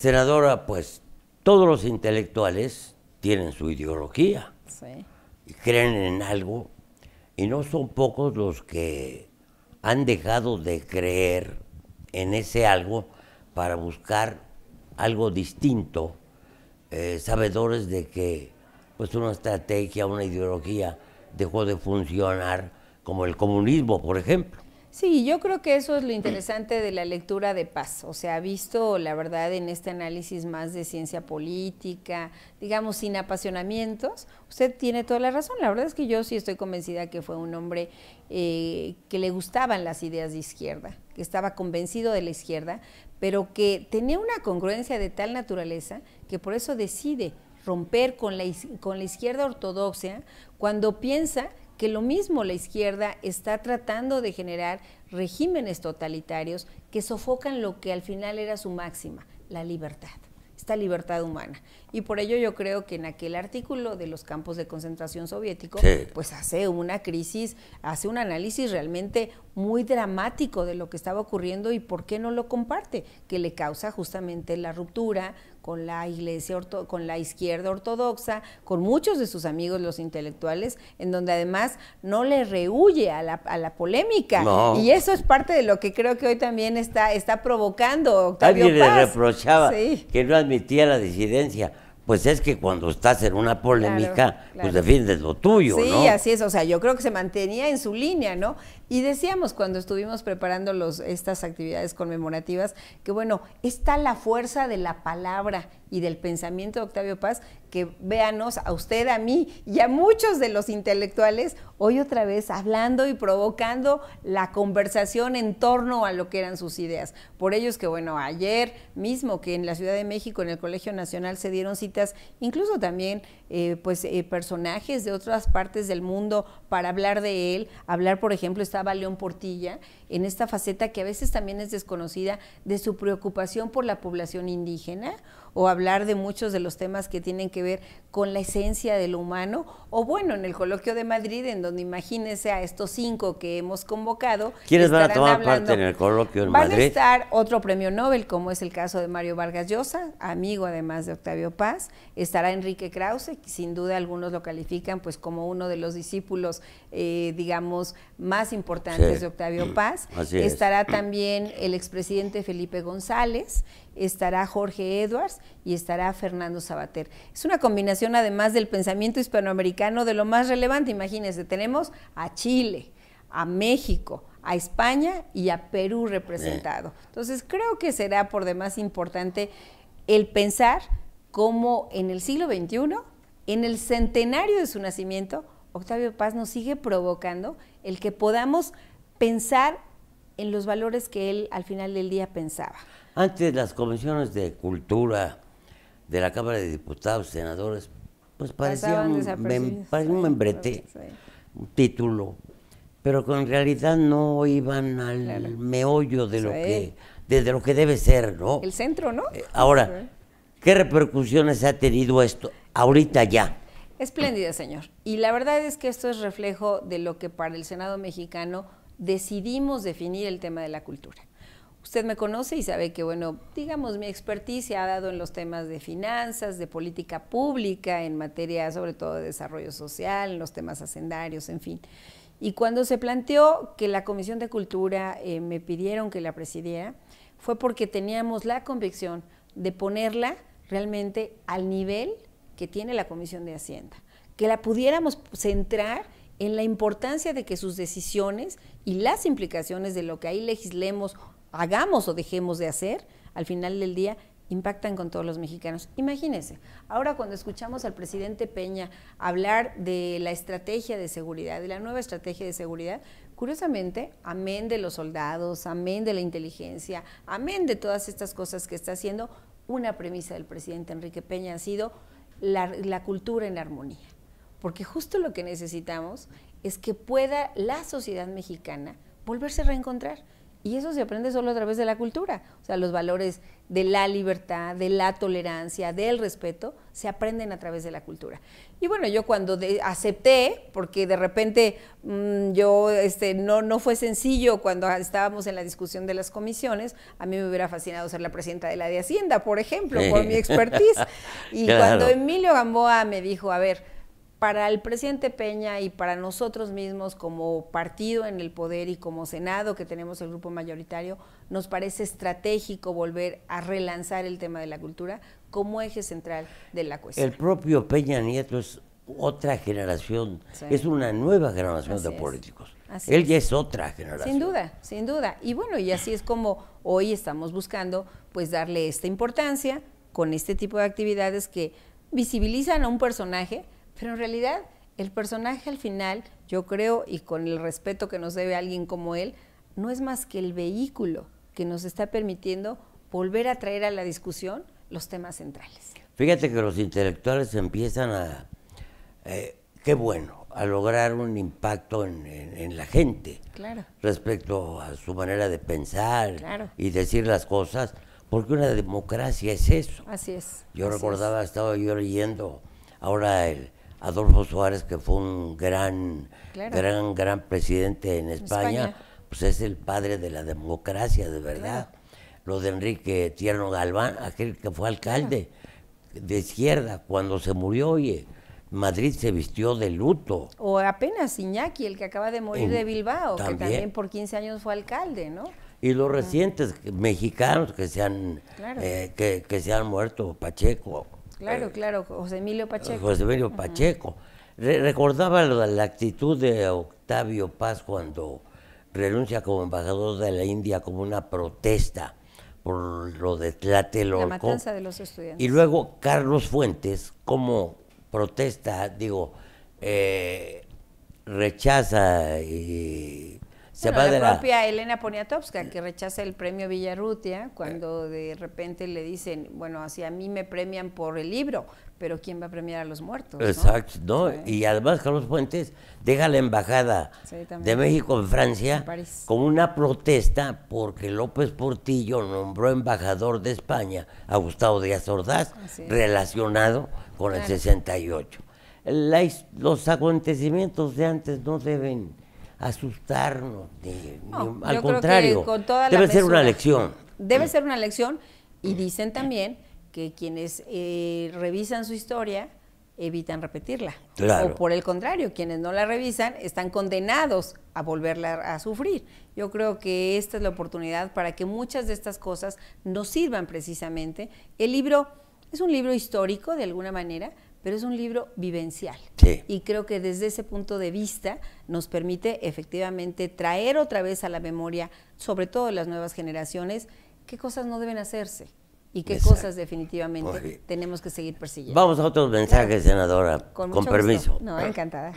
Senadora, pues todos los intelectuales tienen su ideología y creen en algo y no son pocos los que han dejado de creer en ese algo para buscar algo distinto, eh, sabedores de que pues una estrategia, una ideología dejó de funcionar, como el comunismo, por ejemplo. Sí, yo creo que eso es lo interesante de la lectura de paz. O sea, visto, la verdad, en este análisis más de ciencia política, digamos, sin apasionamientos, usted tiene toda la razón. La verdad es que yo sí estoy convencida que fue un hombre eh, que le gustaban las ideas de izquierda, que estaba convencido de la izquierda, pero que tenía una congruencia de tal naturaleza que por eso decide romper con la, con la izquierda ortodoxa cuando piensa que lo mismo la izquierda está tratando de generar regímenes totalitarios que sofocan lo que al final era su máxima, la libertad, esta libertad humana. Y por ello yo creo que en aquel artículo de los campos de concentración soviético, pues hace una crisis, hace un análisis realmente muy dramático de lo que estaba ocurriendo y por qué no lo comparte, que le causa justamente la ruptura con la iglesia, con la izquierda ortodoxa, con muchos de sus amigos los intelectuales, en donde además no le rehuye a la, a la polémica. Y eso es parte de lo que creo que hoy también está, está provocando Octavio le reprochaba que no admitía la disidencia pues es que cuando estás en una polémica, pues defiendes lo tuyo, ¿no? Sí, así es, o sea, yo creo que se mantenía en su línea, ¿no? Y decíamos cuando estuvimos preparando los, estas actividades conmemorativas que, bueno, está la fuerza de la palabra y del pensamiento de Octavio Paz que véanos a usted, a mí y a muchos de los intelectuales hoy otra vez hablando y provocando la conversación en torno a lo que eran sus ideas. Por ello es que, bueno, ayer mismo que en la Ciudad de México, en el Colegio Nacional, se dieron citas, incluso también eh, pues eh, personajes de otras partes del mundo para hablar de él. Hablar, por ejemplo, estaba León Portilla en esta faceta que a veces también es desconocida de su preocupación por la población indígena o hablar de muchos de los temas que tienen que ver con la esencia del humano, o bueno, en el coloquio de Madrid, en donde imagínense a estos cinco que hemos convocado. ¿Quiénes van a tomar parte en el coloquio de Madrid? Van a estar otro premio Nobel, como es el caso de Mario Vargas Llosa, amigo además de Octavio Paz, estará Enrique Krause, que sin duda algunos lo califican pues como uno de los discípulos, eh, digamos, más importantes de Octavio mm, Paz. estará también el expresidente Felipe González, estará Jorge Edwards y estará Fernando Sabater. Es una combinación además del pensamiento hispanoamericano de lo más relevante. Imagínense, tenemos a Chile, a México, a España y a Perú representado. Entonces creo que será por demás importante el pensar cómo en el siglo XXI, en el centenario de su nacimiento, Octavio Paz nos sigue provocando el que podamos pensar en los valores que él al final del día pensaba. Antes las comisiones de cultura, de la Cámara de Diputados, senadores, pues parecía un, un membrete, un título, pero que en realidad no iban al meollo de lo que desde lo que debe ser, ¿no? El centro, ¿no? Eh, ahora, ¿qué repercusiones ha tenido esto ahorita ya? Espléndida, señor. Y la verdad es que esto es reflejo de lo que para el Senado mexicano decidimos definir el tema de la cultura. Usted me conoce y sabe que, bueno, digamos, mi expertise ha dado en los temas de finanzas, de política pública, en materia sobre todo de desarrollo social, en los temas hacendarios, en fin. Y cuando se planteó que la Comisión de Cultura eh, me pidieron que la presidiera, fue porque teníamos la convicción de ponerla realmente al nivel que tiene la Comisión de Hacienda, que la pudiéramos centrar en la importancia de que sus decisiones y las implicaciones de lo que ahí legislemos hagamos o dejemos de hacer, al final del día impactan con todos los mexicanos. Imagínense, ahora cuando escuchamos al presidente Peña hablar de la estrategia de seguridad, de la nueva estrategia de seguridad, curiosamente, amén de los soldados, amén de la inteligencia, amén de todas estas cosas que está haciendo, una premisa del presidente Enrique Peña ha sido la, cultura en armonía. Porque justo lo que necesitamos es que pueda la sociedad mexicana volverse a reencontrar. Y eso se aprende solo a través de la cultura. O sea, los valores de la libertad, de la tolerancia, del respeto, se aprenden a través de la cultura. Y bueno, yo cuando acepté, porque de repente mm, yo, este, no, fue sencillo cuando estábamos en la discusión de las comisiones, a mí me hubiera fascinado ser la presidenta de la de Hacienda, por ejemplo, por mi expertise. Y cuando Emilio Gamboa me dijo, a ver, para el presidente Peña y para nosotros mismos como partido en el poder y como Senado, que tenemos el grupo mayoritario, nos parece estratégico volver a relanzar el tema de la cultura como eje central de la cuestión. El propio Peña Nieto es otra generación, es una nueva generación de políticos. Él ya es otra generación. Sin duda, sin duda. Y bueno, y así es como hoy estamos buscando pues darle esta importancia con este tipo de actividades que visibilizan a un personaje, pero en realidad, el personaje al final, yo creo, y con el respeto que nos debe alguien como él, no es más que el vehículo que nos está permitiendo volver a traer a la discusión los temas centrales. Fíjate que los intelectuales empiezan a, eh, qué bueno, a lograr un impacto en, la gente claro. respecto a su manera de pensar y decir las cosas, porque una democracia es eso. Así es. Yo recordaba, estaba yo leyendo ahora el, Adolfo Suárez, que fue un gran, gran, gran presidente en España, pues es el padre de la democracia, de verdad. Los Lo de Enrique Tierno Galván, aquel que fue alcalde de izquierda, cuando se murió, oye, Madrid se vistió de luto. O apenas Iñaki, el que acaba de morir de Bilbao, que también por 15 años fue alcalde, ¿no? Y los recientes mexicanos eh, que que se han muerto, Pacheco, Claro, eh, claro, José Emilio Pacheco. José Emilio Pacheco. recordaba la actitud de Octavio Paz cuando renuncia como embajador de la India como una protesta por lo de Tlatelolco. La matanza de los estudiantes. Y luego Carlos Fuentes, como protesta, digo, eh, rechaza y la propia Elena Poniatowska, que rechaza el premio Villarrutia, eh. cuando de repente le dicen, bueno, así a mí me premian por el libro, pero ¿quién va a premiar a los muertos? Exacto, ¿no? Y además Carlos Fuentes deja la embajada de México en Francia con una protesta porque López Portillo nombró embajador de España a Gustavo Díaz Ordaz, relacionado con el 68. los acontecimientos de antes no deben asustarnos de, al contrario debe ser una lección debe ser una lección y dicen también que quienes eh, revisan su historia evitan repetirla o por el contrario quienes no la revisan están condenados a volverla a sufrir yo creo que esta es la oportunidad para que muchas de estas cosas nos sirvan precisamente el libro es un libro histórico de alguna manera pero es un libro vivencial. Y creo que desde ese punto de vista nos permite efectivamente traer otra vez a la memoria, sobre todo las nuevas generaciones, qué cosas no deben hacerse y qué cosas definitivamente pues tenemos que seguir persiguiendo. Vamos a otros mensajes, senadora. Con, permiso. No, ah. encantada.